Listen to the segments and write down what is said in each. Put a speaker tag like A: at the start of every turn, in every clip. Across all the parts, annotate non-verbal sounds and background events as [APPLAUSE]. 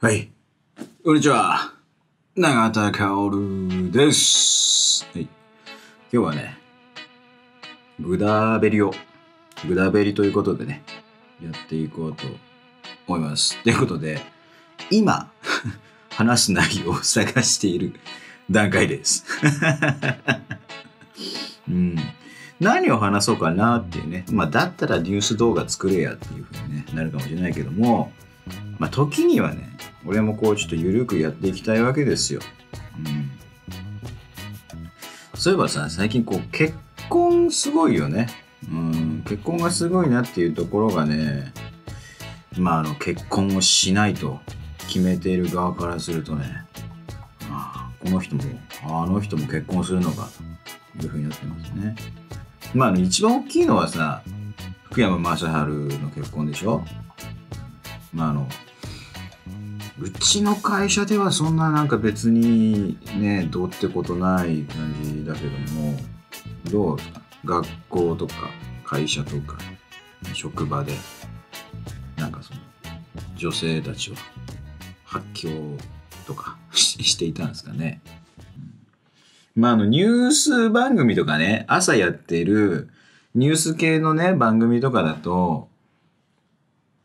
A: はい。こんにちは。永田薫です。はい。今日はね、グダベリを、グダベリということでね、やっていこうと思います。ということで、今、[LAUGHS] 話す内容を探している段階です。[LAUGHS] うん。何を話そうかなっていうね。まあ、だったらニュース動画作れやっていうふうに、ね、なるかもしれないけども、まあ、時にはね、俺もこうちょっと緩くやっていきたいわけですよ。うん、そういえばさ、最近こう結婚すごいよね。うん、結婚がすごいなっていうところがね、まあ、あの結婚をしないと決めている側からするとね、あこの人も、あの人も結婚するのかというふうになってますね。まあ、あの一番大きいのはさ、福山雅治の結婚でしょまあ、あの、うちの会社ではそんななんか別にねどうってことない感じだけどもどうですか学校とか会社とか職場でなんかその女性たちは発狂とか [LAUGHS] していたんですかね、まああのニュース番組とかね朝やってるニュース系のね番組とかだと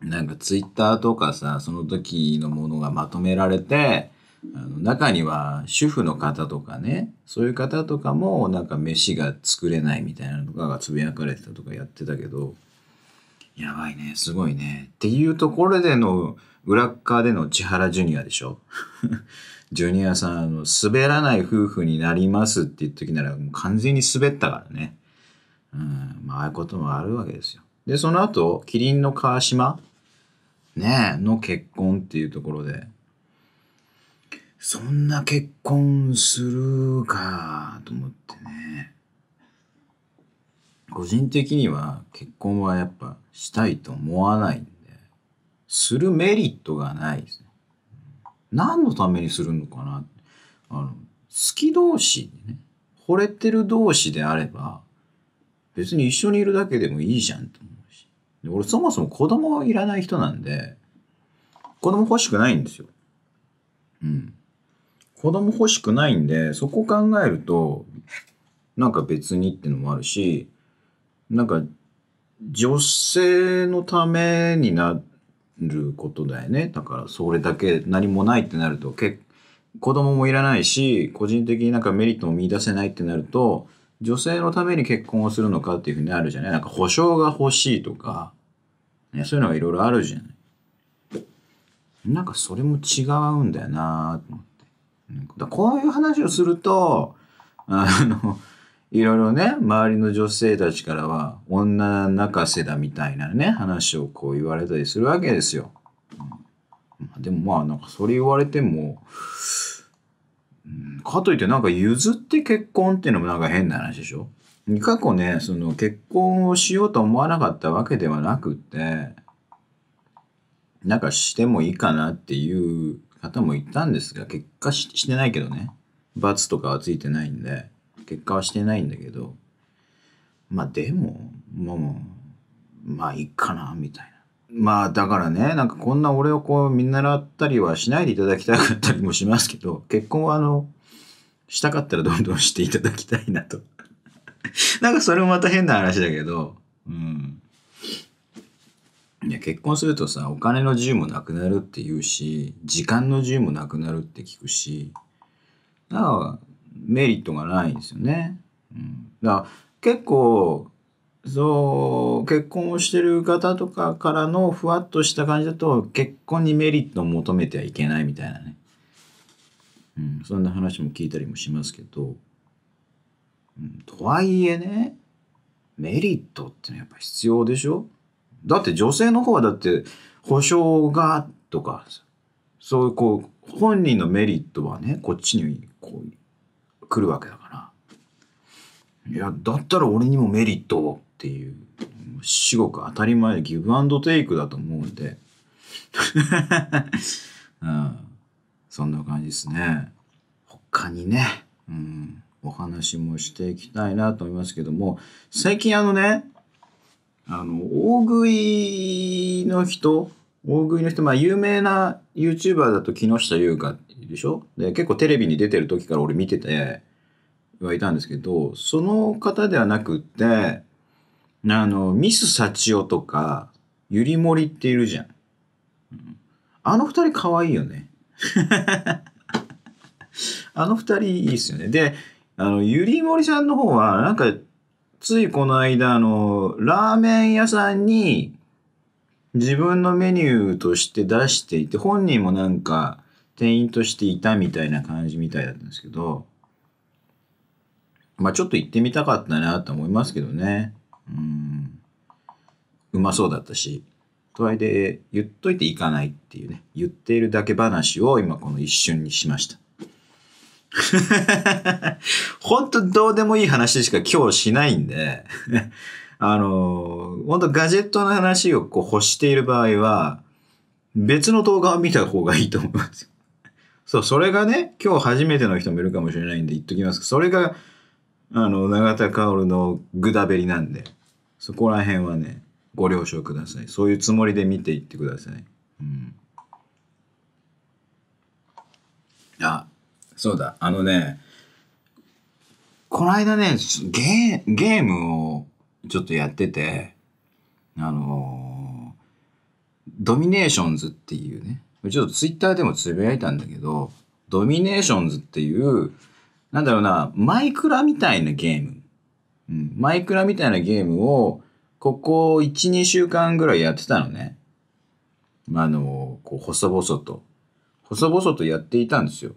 A: なんかツイッターとかさ、その時のものがまとめられて、あの中には主婦の方とかね、そういう方とかもなんか飯が作れないみたいなのとかがつぶやかれてたとかやってたけど、やばいね、すごいね。っていうところでの裏側での千原ジュニアでしょ [LAUGHS] ジュニアさん、あの、滑らない夫婦になりますって言った時ならもう完全に滑ったからね。うん、まあああいうこともあるわけですよ。で、その後、キリンの川島ねの結婚っていうところで。そんな結婚するかと思ってね。個人的には結婚はやっぱしたいと思わないんで、するメリットがないですね。何のためにするのかなあの、好き同士でね、惚れてる同士であれば、別に一緒にいるだけでもいいじゃんと思で俺そもそも子供いらない人なんで、子供欲しくないんですよ。うん。子供欲しくないんで、そこ考えると、なんか別にってのもあるし、なんか女性のためになることだよね。だからそれだけ何もないってなると、結子供もいらないし、個人的になんかメリットも見出せないってなると、女性のために結婚をするのかっていうふうにあるじゃないなんか保証が欲しいとか、ね、そういうのがいろいろあるじゃないなんかそれも違うんだよなと思って。だこういう話をすると、あの、いろいろね、周りの女性たちからは、女泣かせだみたいなね、話をこう言われたりするわけですよ。うん、でもまあ、なんかそれ言われても、かといってなんか譲って結婚っていうのもなんか変な話でしょ過去ね、その結婚をしようと思わなかったわけではなくて、なんかしてもいいかなっていう方もいたんですが、結果してないけどね。罰とかはついてないんで、結果はしてないんだけど、まあでも、もう、まあいいかな、みたいな。まあだからね、なんかこんな俺をこう見習ったりはしないでいただきたかったりもしますけど、[LAUGHS] 結婚はあの、したかったらどんどんしていただきたいなと。[LAUGHS] なんかそれもまた変な話だけど、うん。いや結婚するとさ、お金の自由もなくなるって言うし、時間の自由もなくなるって聞くし、なんかメリットがないんですよね。うん、だから結構そう、結婚をしてる方とかからのふわっとした感じだと、結婚にメリットを求めてはいけないみたいなね。うん、そんな話も聞いたりもしますけど、うん、とはいえね、メリットってのはやっぱ必要でしょだって女性の方はだって、保証がとか、そういうこう、本人のメリットはね、こっちにこう、来るわけだから。いや、だったら俺にもメリットをっていう、至極当たり前でギブアンドテイクだと思うんで、[LAUGHS] うん、そんな感じですね。他にね、うん、お話もしていきたいなと思いますけども、最近あのね、あの、大食いの人、大食いの人、まあ有名な YouTuber だと木下優香でしょで、結構テレビに出てる時から俺見てて、はいたんですけど、その方ではなくって、あの、ミス・サチオとか、ゆりもりっているじゃん。あの二人可愛いよね。[LAUGHS] あの二人いいっすよね。で、あの、ゆりもりさんの方は、なんか、ついこの間、あの、ラーメン屋さんに自分のメニューとして出していて、本人もなんか店員としていたみたいな感じみたいだったんですけど、まあちょっと行ってみたかったなと思いますけどね。うんうまそうだったしとはいえ言っといていかないっていうね言っているだけ話を今この一瞬にしました [LAUGHS] 本当どうでもいい話しか今日しないんで [LAUGHS] あの本当ガジェットの話をこう欲している場合は、別の動画を見た方がいいと思います。そう、それがね、今日初めての人もいるかもしれないんで言っときますそれがあの、永田薫のぐだべりなんで、そこら辺はね、ご了承ください。そういうつもりで見ていってください。うん。あ、そうだ、あのね、この間ね、ゲー、ゲームをちょっとやってて、あのー、ドミネーションズっていうね、ちょっとツイッターでもつぶやいたんだけど、ドミネーションズっていう、なんだろうな、マイクラみたいなゲーム。うん、マイクラみたいなゲームを、ここ1、2週間ぐらいやってたのね。まあ、あの、こう、細々と。細々とやっていたんですよ。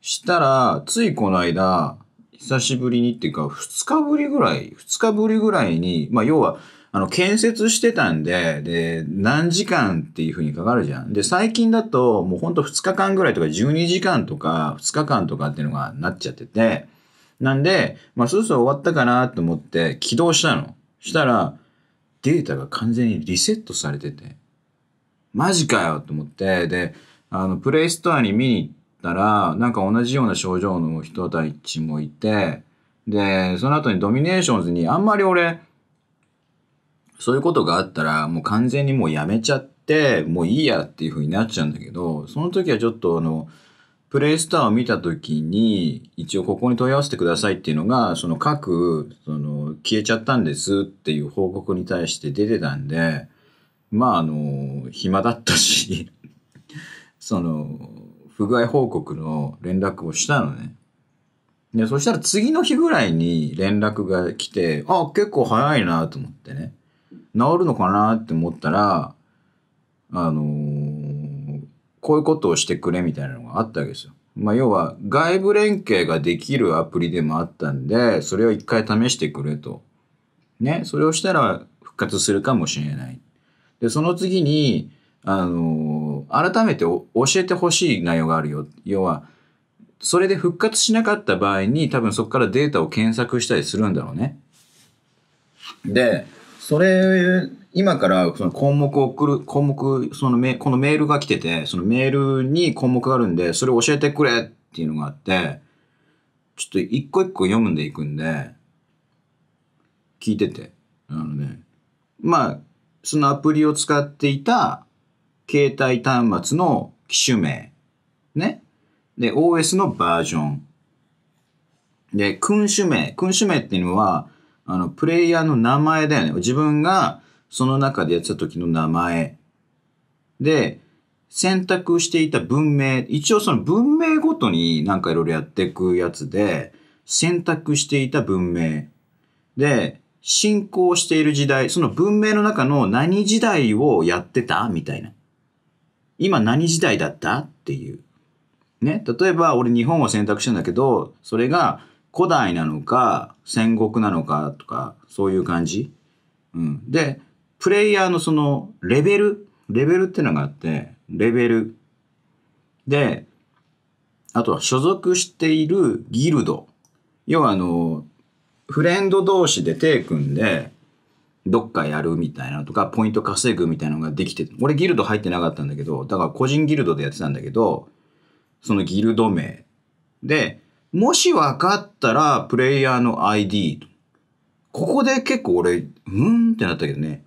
A: したら、ついこの間、久しぶりにっていうか、2日ぶりぐらい、2日ぶりぐらいに、まあ、要は、あの、建設してたんで、で、何時間っていう風にかかるじゃん。で、最近だと、もうほんと2日間ぐらいとか、12時間とか、2日間とかっていうのがなっちゃってて、なんで、まあ、そろそろ終わったかなと思って起動したの。したら、データが完全にリセットされてて、マジかよと思って、で、あの、プレイストアに見に行ったら、なんか同じような症状の人たちもいて、で、その後にドミネーションズにあんまり俺、そういうことがあったら、もう完全にもうやめちゃって、もういいやっていう風になっちゃうんだけど、その時はちょっとあの、プレイスターを見た時に、一応ここに問い合わせてくださいっていうのが、その各、その、消えちゃったんですっていう報告に対して出てたんで、まああの、暇だったし [LAUGHS] その、不具合報告の連絡をしたのね。で、そしたら次の日ぐらいに連絡が来て、あ、結構早いなと思ってね。治るのかなって思ったら、あのー、こういうことをしてくれみたいなのがあったわけですよ。まあ、要は外部連携ができるアプリでもあったんで、それを一回試してくれと。ね、それをしたら復活するかもしれない。で、その次に、あのー、改めて教えてほしい内容があるよ。要は、それで復活しなかった場合に多分そこからデータを検索したりするんだろうね。で、それ、今からその項目を送る、項目、そのメこのメールが来てて、そのメールに項目があるんで、それを教えてくれっていうのがあって、ちょっと一個一個読むんでいくんで、聞いてて。あのね、まあ、そのアプリを使っていた携帯端末の機種名、ね。で、OS のバージョン。で、君主名。君主名っていうのは、あの、プレイヤーの名前だよね。自分がその中でやってた時の名前。で、選択していた文明、一応その文明ごとになんかいろいろやっていくやつで、選択していた文明。で、進行している時代、その文明の中の何時代をやってたみたいな。今何時代だったっていう。ね。例えば、俺日本を選択したんだけど、それが古代なのか戦国なのかとかそういう感じ、うん、でプレイヤーのそのレベルレベルってのがあってレベルであとは所属しているギルド要はあのフレンド同士で手組んでどっかやるみたいなとかポイント稼ぐみたいなのができて俺ギルド入ってなかったんだけどだから個人ギルドでやってたんだけどそのギルド名でもし分かったら、プレイヤーの ID。ここで結構俺、うーんってなったけどね。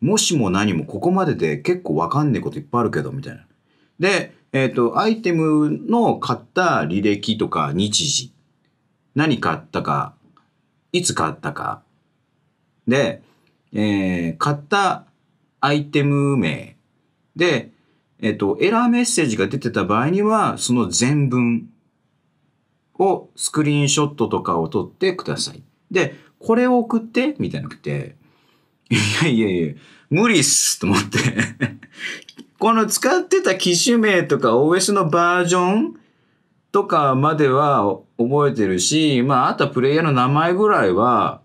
A: もしも何もここまでで結構分かんねえこといっぱいあるけど、みたいな。で、えっ、ー、と、アイテムの買った履歴とか日時。何買ったか、いつ買ったか。で、えー、買ったアイテム名。で、えっ、ー、と、エラーメッセージが出てた場合には、その全文をスクリーンショットとかを撮ってください。で、これを送ってみたいなくて、いやいやいや、無理っすと思って [LAUGHS] この使ってた機種名とか OS のバージョンとかまでは覚えてるし、まあ、あとはプレイヤーの名前ぐらいは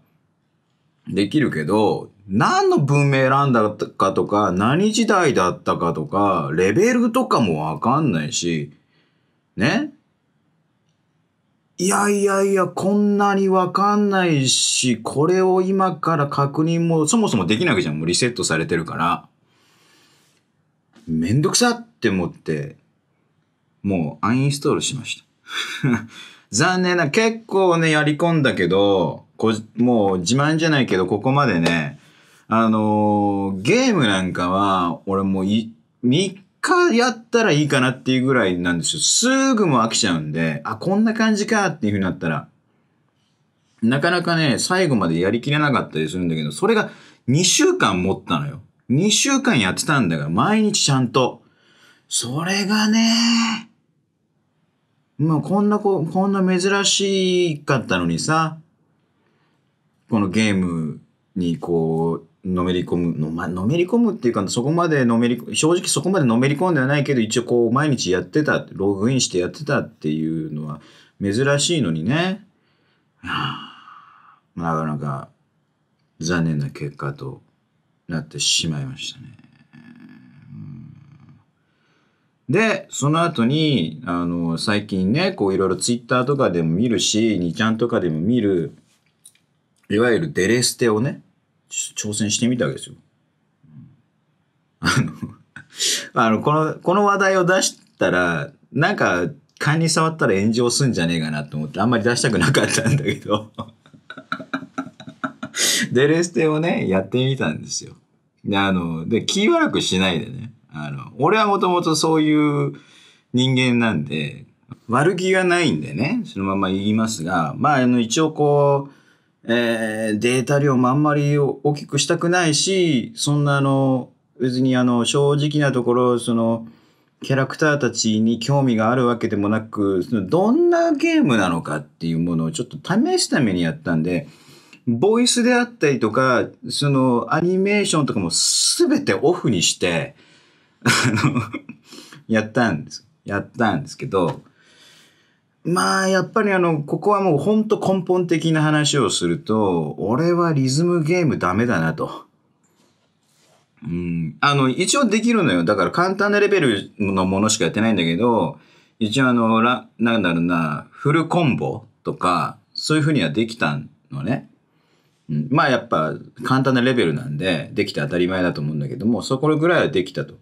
A: できるけど、何の文明選んだかとか、何時代だったかとか、レベルとかもわかんないし、ねいやいやいや、こんなにわかんないし、これを今から確認も、そもそもできなくじゃん。もうリセットされてるから。めんどくさって思って、もうアンインストールしました。[LAUGHS] 残念な、結構ね、やり込んだけど、こもう自慢じゃないけど、ここまでね、あのー、ゲームなんかは、俺もうかやったらいいかなっていうぐらいなんですよ。すぐも飽きちゃうんで、あ、こんな感じかっていうふうになったら、なかなかね、最後までやりきれなかったりするんだけど、それが2週間持ったのよ。2週間やってたんだが、毎日ちゃんと。それがね、まあこんなこ、こんな珍しかったのにさ、このゲームにこう、のめり込むの、まのめり込むっていうか、そこまでのめり、正直そこまでのめり込んではないけど、一応こう、毎日やってた、ログインしてやってたっていうのは珍しいのにね。[SIGHS] なかなか残念な結果となってしまいましたね。で、その後に、あの、最近ね、こういろいろツイッターとかでも見るし、2ちゃんとかでも見る、いわゆるデレステをね、挑戦してみたわけですよ。あの、[LAUGHS] あのこの、この話題を出したら、なんか、勘に触ったら炎上すんじゃねえかなと思って、あんまり出したくなかったんだけどデ [LAUGHS] レステをね、やってみたんですよ。で、あの、で、気悪くしないでね。あの、俺はもともとそういう人間なんで、悪気がないんでね、そのまま言いますが、まあ、あの、一応こう、えー、データ量もあんまり大きくしたくないし、そんなあの、別にあの、正直なところ、その、キャラクターたちに興味があるわけでもなく、そのどんなゲームなのかっていうものをちょっと試すためにやったんで、ボイスであったりとか、そのアニメーションとかもすべてオフにして、あの、やったんです。やったんですけど、まあ、やっぱりあの、ここはもうほんと根本的な話をすると、俺はリズムゲームダメだなと。うん。あの、一応できるのよ。だから簡単なレベルのものしかやってないんだけど、一応あの、なんだろうな、フルコンボとか、そういうふうにはできたのね。うん、まあやっぱ簡単なレベルなんで、できて当たり前だと思うんだけども、そこぐらいはできたと。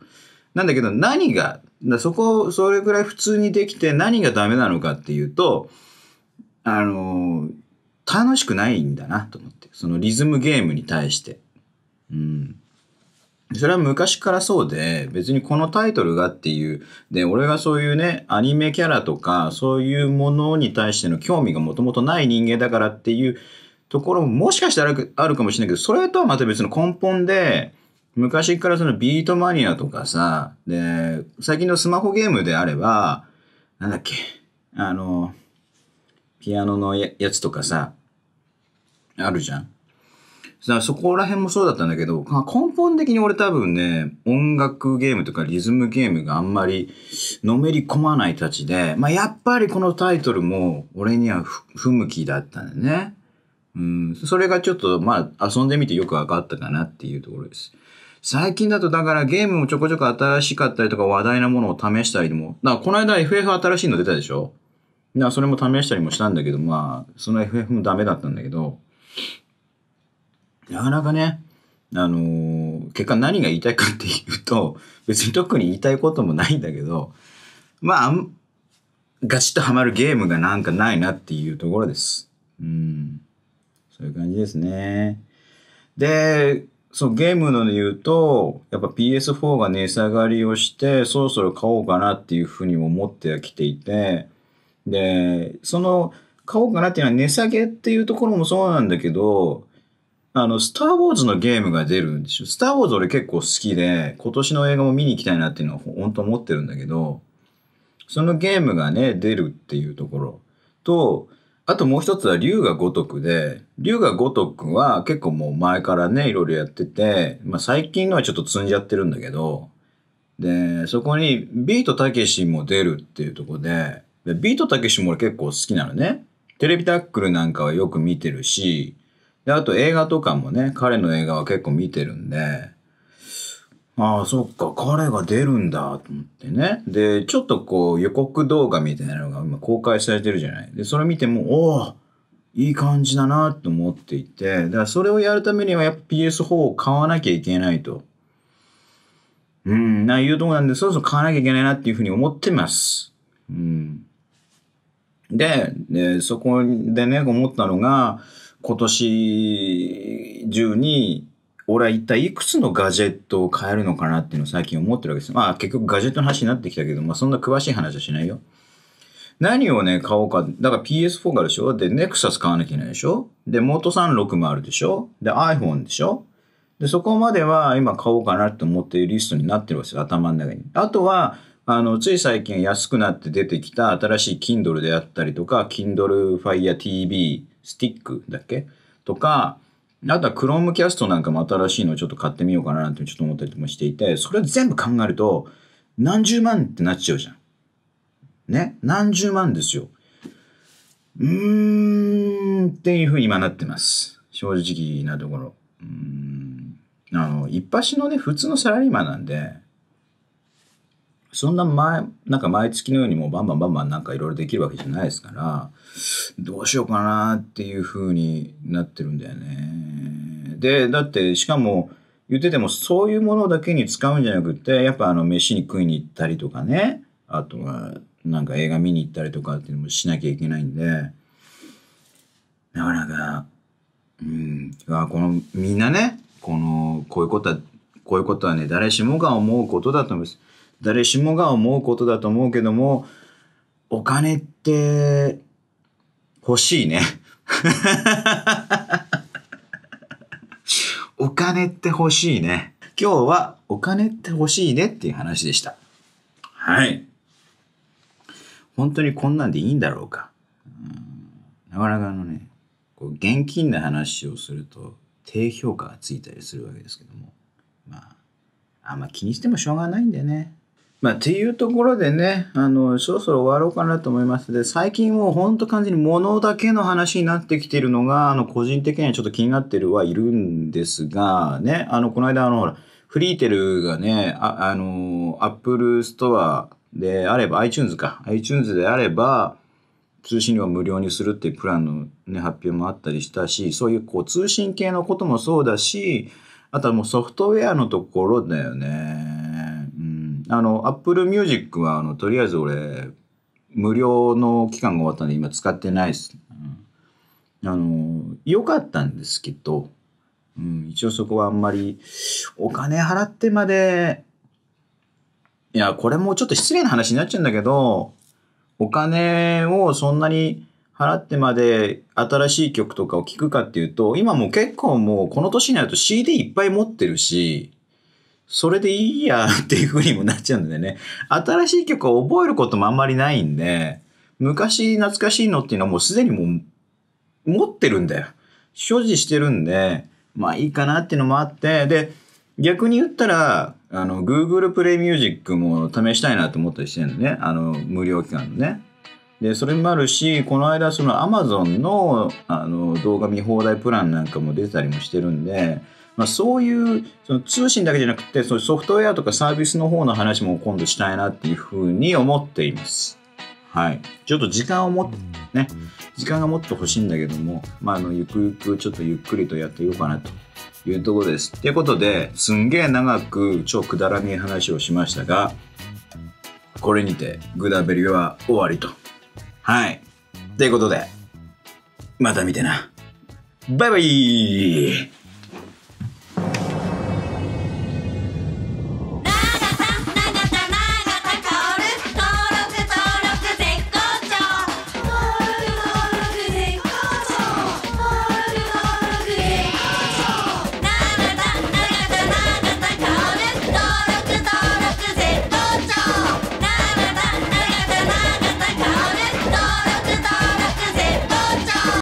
A: なんだけど何が、そこ、それぐらい普通にできて何がダメなのかっていうと、あの、楽しくないんだなと思って。そのリズムゲームに対して。うん。それは昔からそうで、別にこのタイトルがっていう、で、俺がそういうね、アニメキャラとか、そういうものに対しての興味がもともとない人間だからっていうところももしかしたらあるかもしれないけど、それとはまた別の根本で、昔からそのビートマニアとかさ、で、最近のスマホゲームであれば、なんだっけ、あの、ピアノのやつとかさ、あるじゃん。だそこら辺もそうだったんだけど、まあ、根本的に俺多分ね、音楽ゲームとかリズムゲームがあんまりのめり込まないたちで、まあ、やっぱりこのタイトルも俺には不向きだったんだよね。うん、それがちょっと、まあ、遊んでみてよく分かったかなっていうところです。最近だとだからゲームもちょこちょこ新しかったりとか話題なものを試したりも、だこの間 FF 新しいの出たでしょそれも試したりもしたんだけど、まあ、その FF もダメだったんだけど、なかなかね、あのー、結果何が言いたいかっていうと、別に特に言いたいこともないんだけど、まあ、ガチッとハマるゲームがなんかないなっていうところです。うん。そういう感じですね。で、そう、ゲームので言うと、やっぱ PS4 が値下がりをして、そろそろ買おうかなっていうふうに思ってきていて、で、その、買おうかなっていうのは値下げっていうところもそうなんだけど、あの、スター・ウォーズのゲームが出るんでしょ。スター・ウォーズ俺結構好きで、今年の映画も見に行きたいなっていうのは本当思ってるんだけど、そのゲームがね、出るっていうところと、あともう一つは龍が如くで、龍が如くは結構もう前からね、いろいろやってて、まあ最近のはちょっと積んじゃってるんだけど、で、そこにビートたけしも出るっていうとこで、でビートたけしも俺結構好きなのね。テレビタックルなんかはよく見てるし、で、あと映画とかもね、彼の映画は結構見てるんで、ああ、そっか、彼が出るんだと思ってね。で、ちょっとこう予告動画みたいなのが今公開されてるじゃない。で、それ見ても、おおいい感じだなと思っていて、だからそれをやるためにはやっぱ PS4 を買わなきゃいけないと。うん、な、いうとこなんで、そろそろ買わなきゃいけないなっていうふうに思ってます。うん。で、でそこでね、思ったのが、今年中に俺は一体いくつのガジェットを変えるのかなっていうのを最近思ってるわけです。まあ結局ガジェットの話になってきたけど、まあそんな詳しい話はしないよ。何をね、買おうか。だから PS4 があるでしょで、Nexus 買わなきゃいけないでしょで、元36もあるでしょで、iPhone でしょで、そこまでは今買おうかなって思っているリストになってるわけですよ。頭の中に。あとは、あの、つい最近安くなって出てきた新しい Kindle であったりとか、Kindle Fire TV Stick だっけとか、あとはクロームキャストなんかも新しいのをちょっと買ってみようかななんてちょっと思ったりもしていて、それを全部考えると、何十万ってなっちゃうじゃん。ね何十万ですよ。うーんっていうふうに今なってます。正直なところ。うん。あの、一発のね、普通のサラリーマンなんで、そんな前、なんか毎月のようにもうバンバンバンバンなんかいろいろできるわけじゃないですから、どうしようかなっていう風になってるんだよね。で、だってしかも言っててもそういうものだけに使うんじゃなくて、やっぱあの飯に食いに行ったりとかね、あとはなんか映画見に行ったりとかっていうのもしなきゃいけないんで、なかなか、うん、このみんなね、この、こういうことは、こういうことはね、誰しもが思うことだと思います。誰しもが思うことだと思うけども、お金って欲しいね。[LAUGHS] お金って欲しいね。今日はお金って欲しいねっていう話でした。はい。本当にこんなんでいいんだろうか。うなかなかあのね、こう現金の話をすると低評価がついたりするわけですけども。まあ、あんま気にしてもしょうがないんだよね。まあ、っていうところでね、あの、そろそろ終わろうかなと思います。で、最近もう本当完全に物だけの話になってきてるのが、あの、個人的にはちょっと気になってるはいるんですが、ね、あの、この間、あの、ほら、フリーテルがね、あ、あの、アップルストアであれば、iTunes か、iTunes であれば、通信料を無料にするっていうプランの、ね、発表もあったりしたし、そういうこう通信系のこともそうだし、あとはもうソフトウェアのところだよね。あの、Apple Music は、あの、とりあえず俺、無料の期間が終わったんで今使ってないです。うん、あの、良かったんですけど、うん、一応そこはあんまりお金払ってまで、いや、これもちょっと失礼な話になっちゃうんだけど、お金をそんなに払ってまで新しい曲とかを聴くかっていうと、今もう結構もうこの年になると CD いっぱい持ってるし、それでいいやっていう風にもなっちゃうんでね。新しい曲を覚えることもあんまりないんで、昔懐かしいのっていうのはもうすでにもう持ってるんだよ。所持してるんで、まあいいかなっていうのもあって、で、逆に言ったら、あの、Google Play Music も試したいなと思ったりしてるのね。あの、無料期間のね。で、それもあるし、この間その Amazon のあの動画見放題プランなんかも出たりもしてるんで、まあ、そういうその通信だけじゃなくてそのソフトウェアとかサービスの方の話も今度したいなっていうふうに思っています。はい、ちょっと時間をもね時間がもっと欲しいんだけども、まあ、あのゆくゆくちょっとゆっくりとやっていこうかなというところです。ということですんげえ長く超くだらねえ話をしましたがこれにてグダベリは終わりと。はい。ということでまた見てな。バイバイ